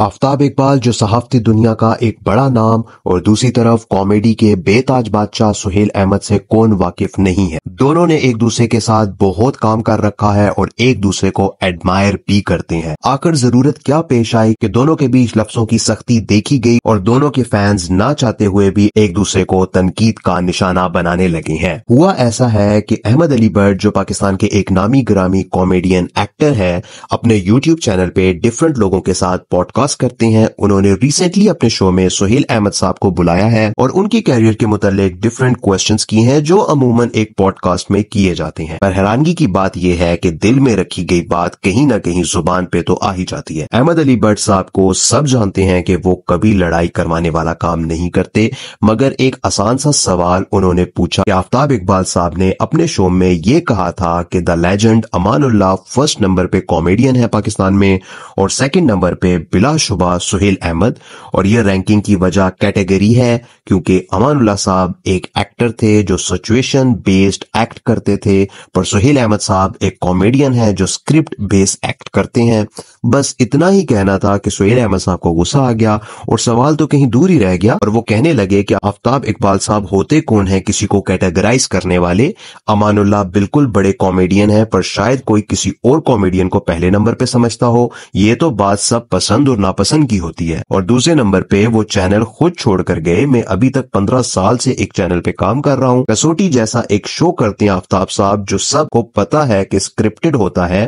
आफ्ताब इकबाल जो सहाफती दुनिया का एक बड़ा नाम और दूसरी तरफ कॉमेडी के बेताज बादशाह सुहेल अहमद से कौन वाकिफ नहीं है दोनों ने एक दूसरे के साथ बहुत काम कर रखा है और एक दूसरे को एडमायर भी करते हैं आखिर जरूरत क्या पेश आई कि दोनों के बीच लफ्सों की सख्ती देखी गई और दोनों के फैंस न चाहते हुए भी एक दूसरे को तनकीद का निशाना बनाने लगे हैं हुआ ऐसा है की अहमद अली बर्ड जो पाकिस्तान के एक नामी ग्रामी कॉमेडियन एक्टर है अपने यूट्यूब चैनल पे डिफरेंट लोगों के साथ पॉडकास्ट आगाज करते हैं उन्होंने रिसेंटली अपने शो में सुहेल अहमद साहब को बुलाया है और उनके कैरियर के मुतालिक डिफरेंट क्वेश्चन किए हैं जो अमूमन एक पॉडकास्ट में किए जाते हैं पर हैरानगी की बात यह है की दिल में रखी गई बात कहीं ना कहीं जुबान पे तो आ ही जाती है अहमद अली भट्ट साहब को सब जानते हैं कि वो कभी लड़ाई करवाने वाला काम नहीं करते मगर एक आसान सा सवाल उन्होंने पूछा कि आफ्ताब इकबाल साहब ने अपने शो में ये कहा था कि the legend Amanullah first number पे कॉमेडियन है पाकिस्तान में और सेकंड नंबर पे बिला शुबा सुहेल अहमद और यह रैंकिंग की वजह कैटेगरी है क्योंकि अमानुल्ला साहब एक एक्टर थे जो सिचुएशन बेस्ड एक्ट करते थे पर सुहेल अहमद साहब एक कॉमेडियन है जो स्क्रिप्ट बेस्ड एक्ट करते हैं बस इतना ही कहना था कि सुहेल अहमद साहब को गुस्सा आ गया और सवाल तो कहीं दूर ही रह गया और वो कहने लगे कि आफ्ताब इकबाल साहब होते कौन है किसी को कैटेगराइज करने वाले अमानुल्ला बिल्कुल बड़े कॉमेडियन है पर शायद कोई किसी और कॉमेडियन को पहले नंबर पर समझता हो ये तो बात सब पसंद और नापसंद की होती है और दूसरे नंबर पे वो चैनल खुद छोड़ कर गए मैं अभी तक पंद्रह साल से एक चैनल पे काम कर रहा हूँ कसोटी जैसा एक शो करते हैं आफ्ताब साहब जो सबको पता है कि स्क्रिप्टेड होता है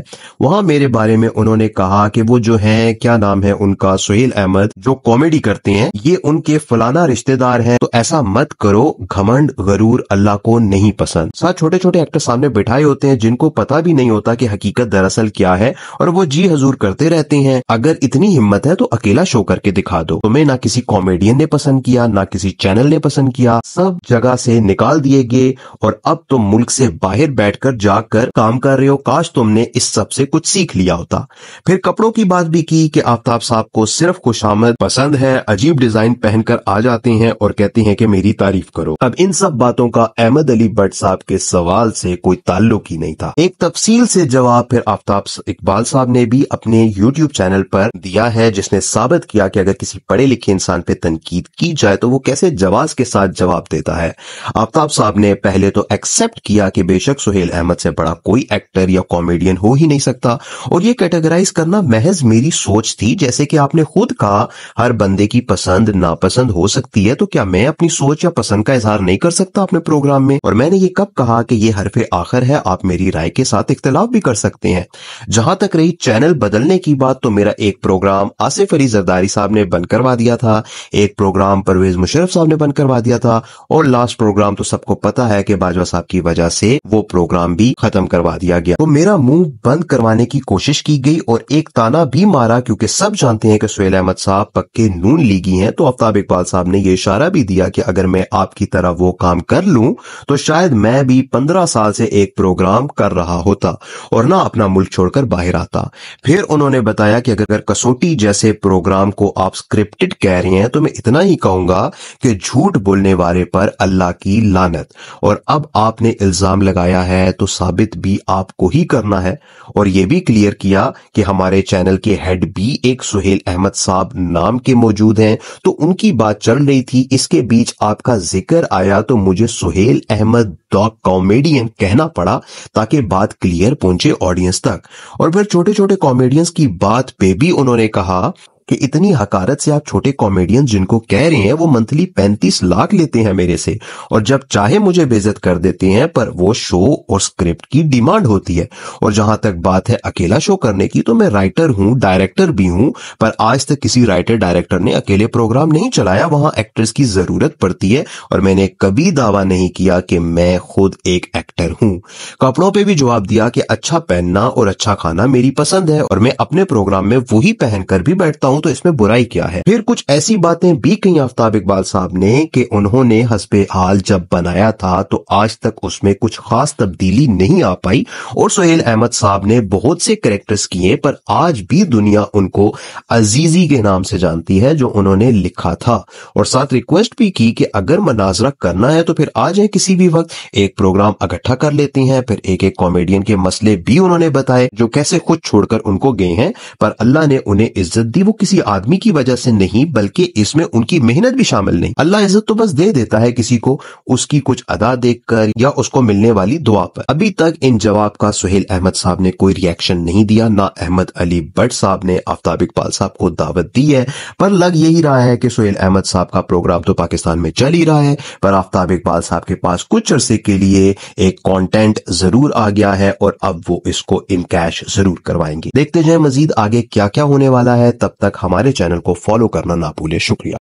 वहाँ मेरे बारे में उन्होंने कहा कि वो जो है क्या नाम है उनका सुहेल अहमद जो कॉमेडी करते हैं ये उनके फलाना रिश्तेदार है तो ऐसा मत करो घमंड गरूर अल्लाह को नहीं पसंद साथ छोटे छोटे एक्टर सामने बिठाए होते हैं जिनको पता भी नहीं होता कि हकीकत दरअसल क्या है और वो जी हजूर करते रहते हैं अगर इतनी हिम्मत है है तो अकेला शो करके दिखा दो तुम्हें ना किसी कॉमेडियन ने पसंद किया ना किसी चैनल ने पसंद किया सब जगह से निकाल दिए गए और अब तुम मुल्क से बाहर बैठकर जाकर काम कर रहे हो काश तुमने इस सब से कुछ सीख लिया होता फिर कपड़ों की बात भी की कि आफ्ताब साहब को सिर्फ खुशामद पसंद है अजीब डिजाइन पहनकर आ जाते हैं और कहते हैं कि मेरी तारीफ करो अब इन सब बातों का अहमद अली भट्ट साहब के सवाल से कोई ताल्लुक ही नहीं था एक तफसील से जवाब फिर आफ्ताब इकबाल साहब ने भी अपने यूट्यूब चैनल पर दिया है जिसने साबित किया कि अगर किसी पढ़े लिखे इंसान पे तनकीद की जाए तो वो कैसे जवाब के साथ जवाब देता है आफ्ताब साहब ने पहले तो एक्सेप्ट किया कि बेशक सुहेल अहमद से बड़ा कोई एक्टर या कॉमेडियन हो ही नहीं सकता और ये कैटेगराइज करना महज मेरी सोच थी जैसे कि आपने खुद कहा हर बंदे की पसंद नापसंद हो सकती है तो क्या मैं अपनी सोच या पसंद का इजहार नहीं कर सकता अपने प्रोग्राम में और मैंने ये कब कहा कि ये हरफे आखिर है आप मेरी राय के साथ इख्तलाफ भी कर सकते हैं जहां तक रही चैनल बदलने की बात तो मेरा एक प्रोग्राम आसिफ अली जरदारी साहब ने बंद करवा दिया था एक प्रोग्राम परवेज मुशरफ साहब ने बंद करवा दिया था और लास्ट प्रोग्राम तो सबको पता है कि बाजवा साहब की वजह से वो प्रोग्राम भी खत्म करवा दिया गया तो मेरा मुंह बंद करवाने की कोशिश की गई और एक ताना भी मारा क्योंकि सब जानते हैं कि सुहेल अहमद साहब पक्के नून लीगी हैं तो आफ्ताब इकबाल साहब ने यह इशारा भी दिया कि अगर मैं आपकी तरह वो काम कर लूं तो शायद मैं भी पंद्रह साल से एक प्रोग्राम कर रहा होता और ना अपना मुल्क छोड़कर बाहर आता फिर उन्होंने बताया कि अगर कसोटी जैसे जैसे प्रोग्राम को आप स्क्रिप्टेड कह रहे हैं तो मैं इतना ही कहूंगा कि झूठ बोलने वाले पर अल्लाह की लानत और अब आपने इल्जाम लगाया है तो साबित भी आपको ही करना है और यह भी क्लियर किया कि हमारे चैनल के हेड भी एक सुहेल अहमद साहब नाम के मौजूद हैं तो उनकी बात चल रही थी इसके बीच आपका जिक्र आया तो मुझे सुहेल अहमद डॉग कॉमेडियन कहना पड़ा ताकि बात क्लियर पहुंचे ऑडियंस तक और फिर छोटे छोटे कॉमेडियंस की बात पे भी उन्होंने कहा 자, 아, कि इतनी हकारत से आप छोटे कॉमेडियन जिनको कह रहे हैं वो मंथली पैंतीस लाख लेते हैं मेरे से और जब चाहे मुझे बेजत कर देते हैं पर वो शो और स्क्रिप्ट की डिमांड होती है और जहां तक बात है अकेला शो करने की तो मैं राइटर हूं डायरेक्टर भी हूं पर आज तक किसी राइटर डायरेक्टर ने अकेले प्रोग्राम नहीं चलाया वहां एक्टर्स की जरूरत पड़ती है और मैंने कभी दावा नहीं किया कि मैं खुद एक एक्टर हूं कपड़ों पर भी जवाब दिया कि अच्छा पहनना और अच्छा खाना मेरी पसंद है और मैं अपने प्रोग्राम में वही पहनकर भी बैठता हूं तो इसमें बुराई क्या है फिर कुछ ऐसी बातें भी कही आफ्ताब इकबाल साहब ने कि उन्होंने हसब हाल जब बनाया था तो आज तक उसमें कुछ खास तब्दीली नहीं आ पाई और सोहेल अहमद साहब ने बहुत से करेक्टर्स किए पर आज भी दुनिया उनको अजीजी के नाम से जानती है जो उन्होंने लिखा था और साथ रिक्वेस्ट भी की कि अगर मनाजरा करना है तो फिर आ जाए किसी भी वक्त एक प्रोग्राम इकट्ठा कर लेती हैं फिर एक एक कॉमेडियन के मसले भी उन्होंने बताए जो कैसे खुद छोड़कर उनको गए हैं पर अल्लाह ने उन्हें इज्जत दी वो किसी आदमी की वजह से नहीं बल्कि इसमें उनकी मेहनत भी शामिल नहीं अल्लाह इज्जत तो बस दे देता है किसी को उसकी कुछ अदा देखकर या उसको मिलने वाली दुआ पर अभी तक इन जवाब का सुहेल अहमद साहब ने कोई रिएक्शन नहीं दिया ना अहमद अली भट्ट साहब ने आफ्ताब इकबाल साहब को दावत दी है पर लग यही रहा है कि सुहेल अहमद साहब का प्रोग्राम तो पाकिस्तान में चल ही रहा है पर आफ्ताब इकबाल साहब के पास कुछ अरसे के लिए एक कॉन्टेंट जरूर आ गया है और अब वो इसको इनकैश जरूर करवाएंगे देखते जाए मजीद आगे क्या क्या होने वाला है तब तक तक हमारे चैनल को फॉलो करना ना भूले शुक्रिया